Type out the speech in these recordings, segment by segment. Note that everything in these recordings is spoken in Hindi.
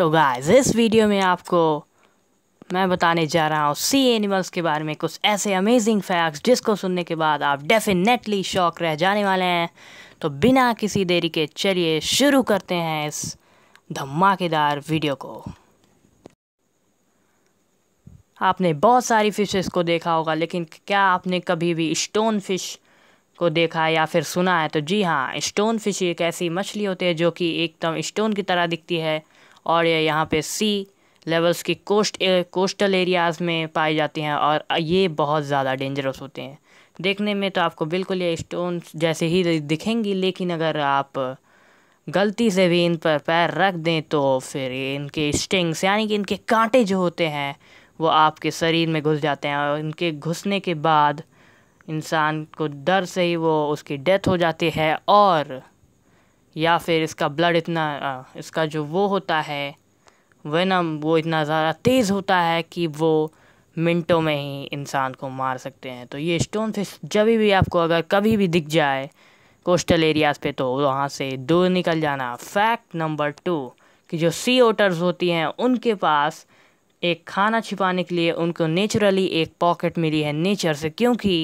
तो गाइस इस वीडियो में आपको मैं बताने जा रहा हूँ सी एनिमल्स के बारे में कुछ ऐसे अमेजिंग फैक्ट्स जिसको सुनने के बाद आप डेफिनेटली शौक रह जाने वाले हैं तो बिना किसी देरी के चलिए शुरू करते हैं इस धमाकेदार वीडियो को आपने बहुत सारी फिशेस को देखा होगा लेकिन क्या आपने कभी भी स्टोन फिश को देखा है या फिर सुना है तो जी हाँ स्टोन फिश एक ऐसी मछली होती है जो कि एकदम स्टोन की तरह दिखती है और ये यहाँ पे सी लेवल्स की कोस्ट कोस्टल एरियाज़ में पाए जाते हैं और ये बहुत ज़्यादा डेंजरस होते हैं देखने में तो आपको बिल्कुल ये स्टोन जैसे ही दिखेंगी लेकिन अगर आप गलती से भी इन पर पैर रख दें तो फिर इनके स्टिंग्स यानी कि इनके कांटे जो होते हैं वो आपके शरीर में घुस जाते हैं और इनके घुसने के बाद इंसान को डर से ही वो उसकी डेथ हो जाती है और या फिर इसका ब्लड इतना इसका जो वो होता है वेनम वो इतना ज़्यादा तेज़ होता है कि वो मिनटों में ही इंसान को मार सकते हैं तो ये स्टोन फिश जब भी आपको अगर कभी भी दिख जाए कोस्टल एरियाज़ पे तो वहाँ से दूर निकल जाना फैक्ट नंबर टू कि जो सी ओटर्स होती हैं उनके पास एक खाना छिपाने के लिए उनको नेचुरली एक पॉकेट मिली है नेचर से क्योंकि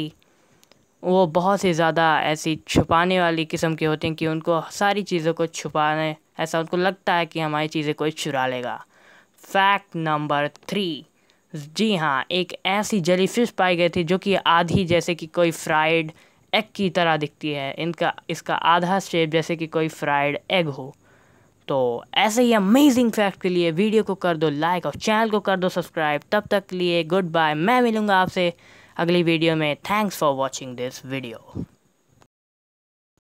वो बहुत ही ज़्यादा ऐसी छुपाने वाली किस्म के होते हैं कि उनको सारी चीज़ों को छुपाने ऐसा उनको लगता है कि हमारी चीज़ें कोई चुरा लेगा फैक्ट नंबर थ्री जी हाँ एक ऐसी फिश पाई गई थी जो कि आधी जैसे कि कोई फ्राइड एग की तरह दिखती है इनका इसका आधा शेप जैसे कि कोई फ्राइड एग हो तो ऐसे ही अमेजिंग फैक्ट के लिए वीडियो को कर दो लाइक और चैनल को कर दो सब्सक्राइब तब तक के लिए गुड बाय मैं मिलूँगा आपसे अगली वीडियो में thanks for watching this video